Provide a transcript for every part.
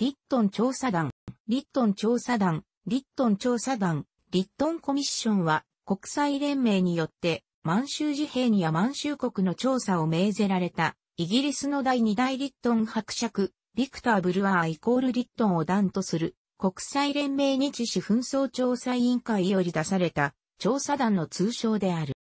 リットン調査団、リットン調査団、リットン調査団、リットンコミッションは国際連盟によって満州事変や満州国の調査を命ぜられたイギリスの第2代リットン伯爵、ビクター・ブルアーイコールリットンを団とする国際連盟日誌紛争調査委員会より出された調査団の通称である。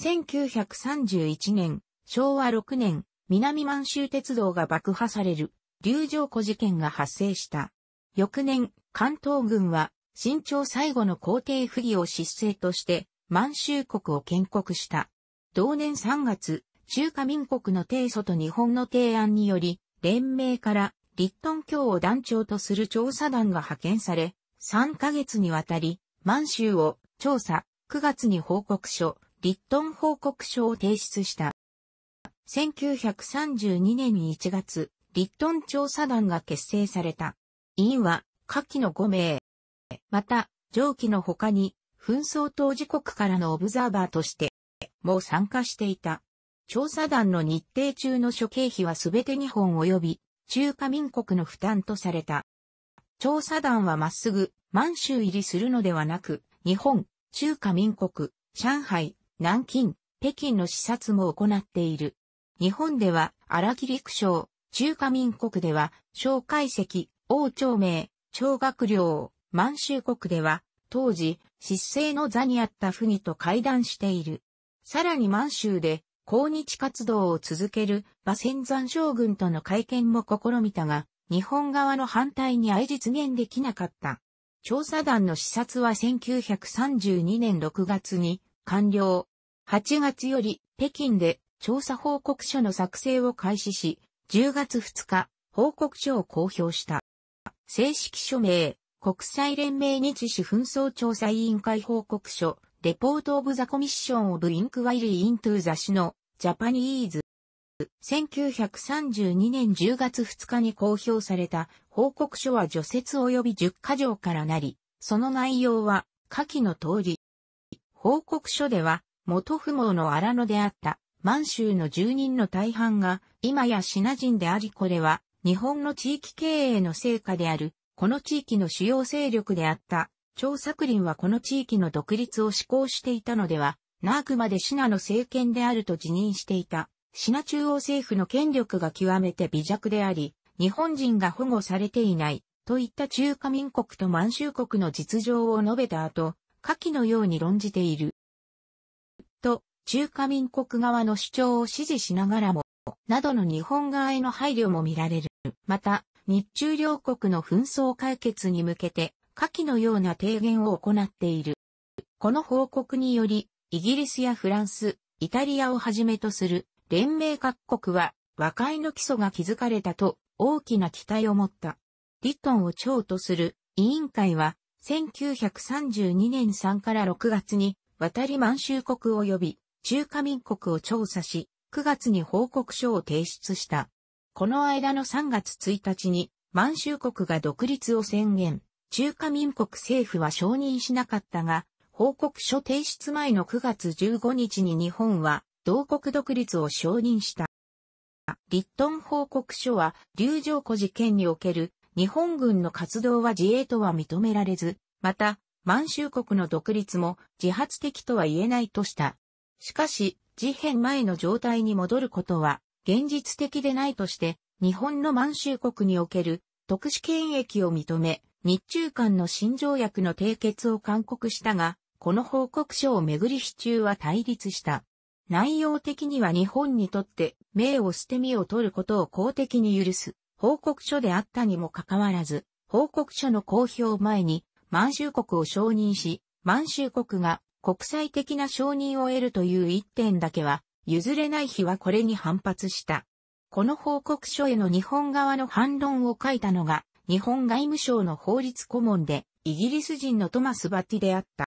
1931年、昭和6年、南満州鉄道が爆破される。流浄湖事件が発生した。翌年、関東軍は、新朝最後の皇帝不義を失政として、満州国を建国した。同年3月、中華民国の提訴と日本の提案により、連盟から立頓教を団長とする調査団が派遣され、3ヶ月にわたり、満州を調査、9月に報告書、立頓報告書を提出した。1932年1月、リットン調査団が結成された。委員は下記の5名。また、上記の他に、紛争当事国からのオブザーバーとして、も参加していた。調査団の日程中の諸経費はすべて日本及び中華民国の負担とされた。調査団はまっすぐ満州入りするのではなく、日本、中華民国、上海、南京、北京の視察も行っている。日本では荒木陸将、中華民国では、蒋介石、王朝名、超学良、満州国では、当時、失政の座にあった不義と会談している。さらに満州で、抗日活動を続ける馬仙山将軍との会見も試みたが、日本側の反対に相実現できなかった。調査団の視察は1932年6月に完了。8月より北京で調査報告書の作成を開始し、10月2日、報告書を公表した。正式署名、国際連盟日誌紛争調査委員会報告書、レポートオブザコミッションオブインクワイリーイントゥザシのジャパニーズ。1932年10月2日に公表された報告書は除雪及び10箇条からなり、その内容は下記の通り。報告書では、元不毛の荒野であった満州の住人の大半が今やシナ人でありこれは日本の地域経営の成果である、この地域の主要勢力であった張作林はこの地域の独立を志向していたのでは、なあくまでシナの政権であると自認していた。シナ中央政府の権力が極めて微弱であり、日本人が保護されていない、といった中華民国と満州国の実情を述べた後、下記のように論じている。中華民国側の主張を支持しながらも、などの日本側への配慮も見られる。また、日中両国の紛争解決に向けて、下記のような提言を行っている。この報告により、イギリスやフランス、イタリアをはじめとする連盟各国は和解の基礎が築かれたと大きな期待を持った。リトンを長とする委員会は1932年3から6月に渡り満州国及び中華民国を調査し、9月に報告書を提出した。この間の3月1日に、満州国が独立を宣言、中華民国政府は承認しなかったが、報告書提出前の9月15日に日本は、同国独立を承認した。リットン報告書は、流上湖事件における日本軍の活動は自衛とは認められず、また、満州国の独立も自発的とは言えないとした。しかし、事変前の状態に戻ることは、現実的でないとして、日本の満州国における特殊権益を認め、日中間の新条約の締結を勧告したが、この報告書をめぐり支柱は対立した。内容的には日本にとって名を捨て身を取ることを公的に許す報告書であったにもかかわらず、報告書の公表前に満州国を承認し、満州国が国際的な承認を得るという一点だけは、譲れない日はこれに反発した。この報告書への日本側の反論を書いたのが、日本外務省の法律顧問で、イギリス人のトマス・バティであった。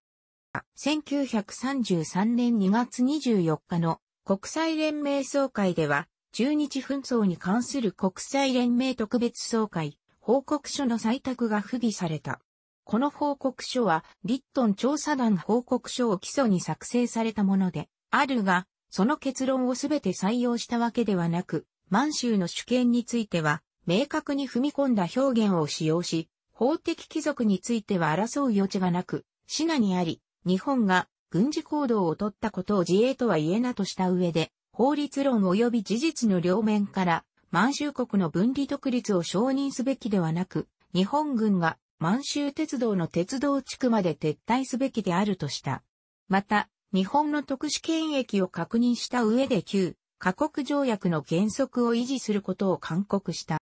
1933年2月24日の国際連盟総会では、中日紛争に関する国際連盟特別総会報告書の採択が不備された。この報告書は、リットン調査団報告書を基礎に作成されたもので、あるが、その結論をすべて採用したわけではなく、満州の主権については、明確に踏み込んだ表現を使用し、法的貴族については争う余地がなく、シナにあり、日本が軍事行動を取ったことを自衛とは言えなとした上で、法律論及び事実の両面から、満州国の分離独立を承認すべきではなく、日本軍が満州鉄道の鉄道地区まで撤退すべきであるとした。また、日本の特殊権益を確認した上で旧、過国条約の原則を維持することを勧告した。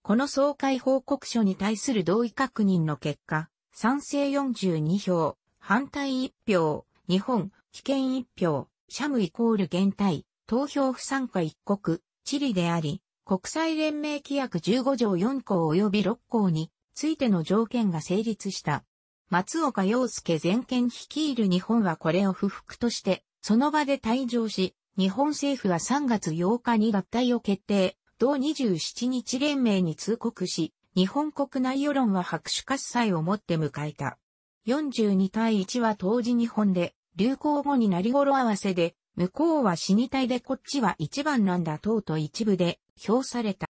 この総会報告書に対する同意確認の結果、賛成42票、反対1票、日本、危険1票、シャムイコール減退、投票不参加1国、チリであり、国際連盟規約15条4項及び6項についての条件が成立した。松岡洋介全権率いる日本はこれを不服として、その場で退場し、日本政府は3月8日に脱退を決定、同27日連盟に通告し、日本国内世論は拍手喝采をもって迎えた。42対1は当時日本で、流行語になり頃合わせで、向こうは死にたいでこっちは一番なんだ等と一部で評された。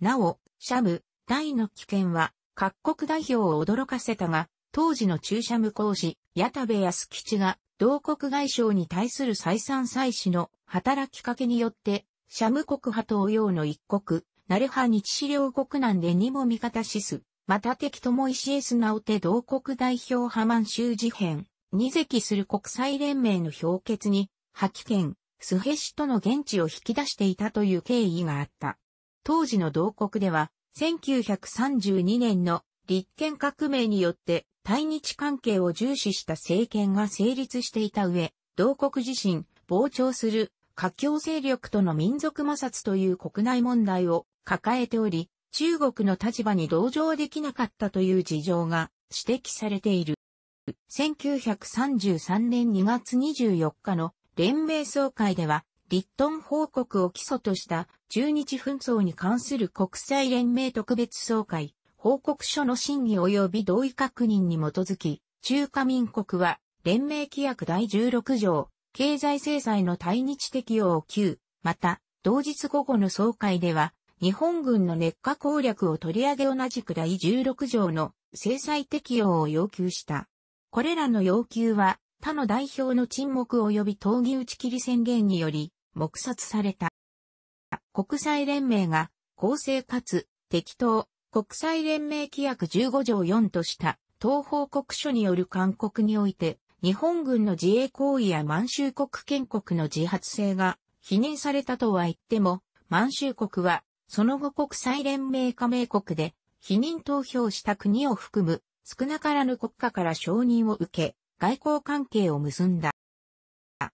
なお、シャム、大の危険は、各国代表を驚かせたが、当時の中車無講師、矢田部康吉が、同国外相に対する再三再四の働きかけによって、社無国派東洋の一国、なれ派日資料国なんでにも味方しす、また敵とも石な直て同国代表派満州事変、二席する国際連盟の評決に、破棄権、スヘ氏との現地を引き出していたという経緯があった。当時の同国では、1932年の立憲革命によって対日関係を重視した政権が成立していた上、同国自身、膨張する、華僑勢力との民族摩擦という国内問題を抱えており、中国の立場に同情できなかったという事情が指摘されている。1933年2月24日の連盟総会では、リットン報告を基礎とした中日紛争に関する国際連盟特別総会報告書の審議及び同意確認に基づき、中華民国は連盟規約第16条、経済制裁の対日適用を急、また、同日午後の総会では、日本軍の劣化攻略を取り上げ同じく第16条の制裁適用を要求した。これらの要求は他の代表の沈黙及び闘技打ち切り宣言により、黙殺された。国際連盟が公正かつ適当国際連盟規約15条4とした東方国書による勧告において日本軍の自衛行為や満州国建国の自発性が否認されたとは言っても満州国はその後国際連盟加盟国で否認投票した国を含む少なからぬ国家から承認を受け外交関係を結んだ。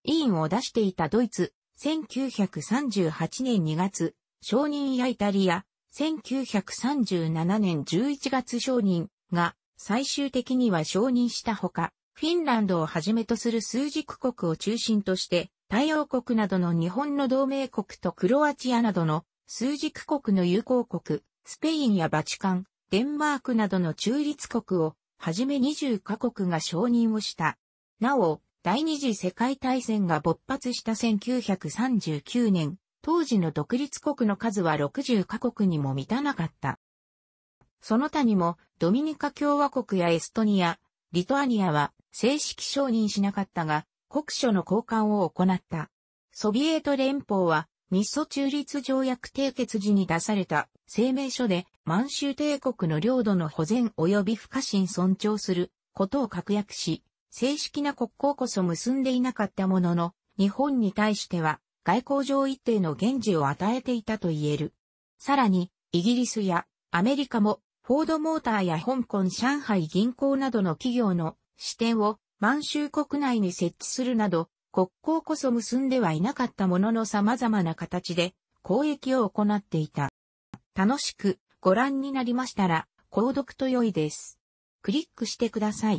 委員を出していたドイツ、1938年2月、承認やイタリア、1937年11月承認が最終的には承認したほか、フィンランドをはじめとする数軸国を中心として、太陽国などの日本の同盟国とクロアチアなどの数軸国の友好国、スペインやバチカン、デンマークなどの中立国をはじめ20カ国が承認をした。なお、第二次世界大戦が勃発した1939年、当時の独立国の数は60カ国にも満たなかった。その他にも、ドミニカ共和国やエストニア、リトアニアは正式承認しなかったが、国書の交換を行った。ソビエト連邦は日ソ中立条約締結時に出された声明書で満州帝国の領土の保全及び不可侵尊重することを確約し、正式な国交こそ結んでいなかったものの、日本に対しては外交上一定の現時を与えていたと言える。さらに、イギリスやアメリカもフォードモーターや香港上海銀行などの企業の支店を満州国内に設置するなど国交こそ結んではいなかったものの様々な形で交易を行っていた。楽しくご覧になりましたら、購読と良いです。クリックしてください。